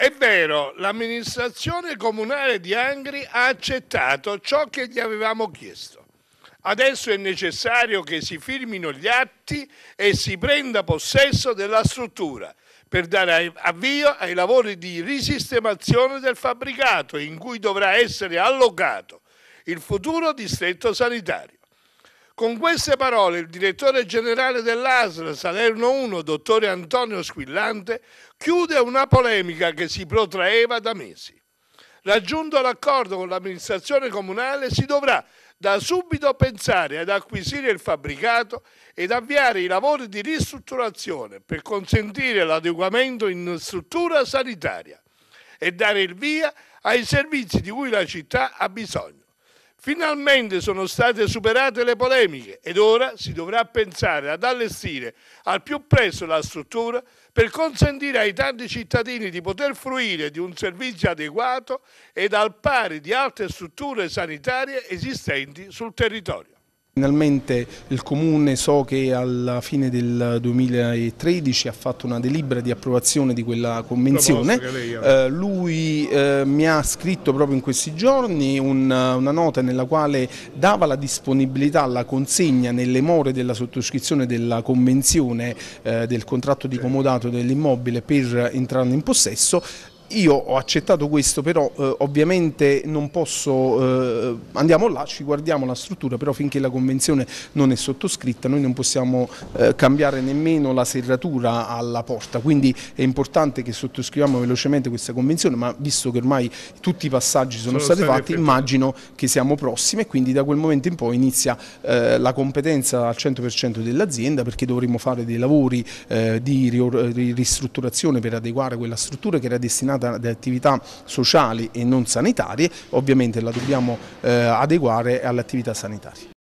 È vero, l'amministrazione comunale di Angri ha accettato ciò che gli avevamo chiesto. Adesso è necessario che si firmino gli atti e si prenda possesso della struttura per dare avvio ai lavori di risistemazione del fabbricato in cui dovrà essere allocato il futuro distretto sanitario. Con queste parole il direttore generale dell'ASL Salerno 1, dottore Antonio Squillante, chiude una polemica che si protraeva da mesi. Raggiunto l'accordo con l'amministrazione comunale si dovrà da subito pensare ad acquisire il fabbricato ed avviare i lavori di ristrutturazione per consentire l'adeguamento in struttura sanitaria e dare il via ai servizi di cui la città ha bisogno. Finalmente sono state superate le polemiche ed ora si dovrà pensare ad allestire al più presto la struttura per consentire ai tanti cittadini di poter fruire di un servizio adeguato ed al pari di altre strutture sanitarie esistenti sul territorio. Finalmente il Comune so che alla fine del 2013 ha fatto una delibera di approvazione di quella convenzione, eh, lui eh, mi ha scritto proprio in questi giorni un, una nota nella quale dava la disponibilità alla consegna nelle more della sottoscrizione della convenzione eh, del contratto di comodato dell'immobile per entrarne in possesso io ho accettato questo, però eh, ovviamente non posso, eh, andiamo là, ci guardiamo la struttura, però finché la convenzione non è sottoscritta noi non possiamo eh, cambiare nemmeno la serratura alla porta, quindi è importante che sottoscriviamo velocemente questa convenzione, ma visto che ormai tutti i passaggi sono, sono stati, stati fatti, immagino che siamo prossimi e quindi da quel momento in poi inizia eh, la competenza al 100% dell'azienda perché dovremo fare dei lavori eh, di ristrutturazione per adeguare quella struttura che era destinata giornata di attività sociali e non sanitarie, ovviamente la dobbiamo eh, adeguare alle attività sanitarie.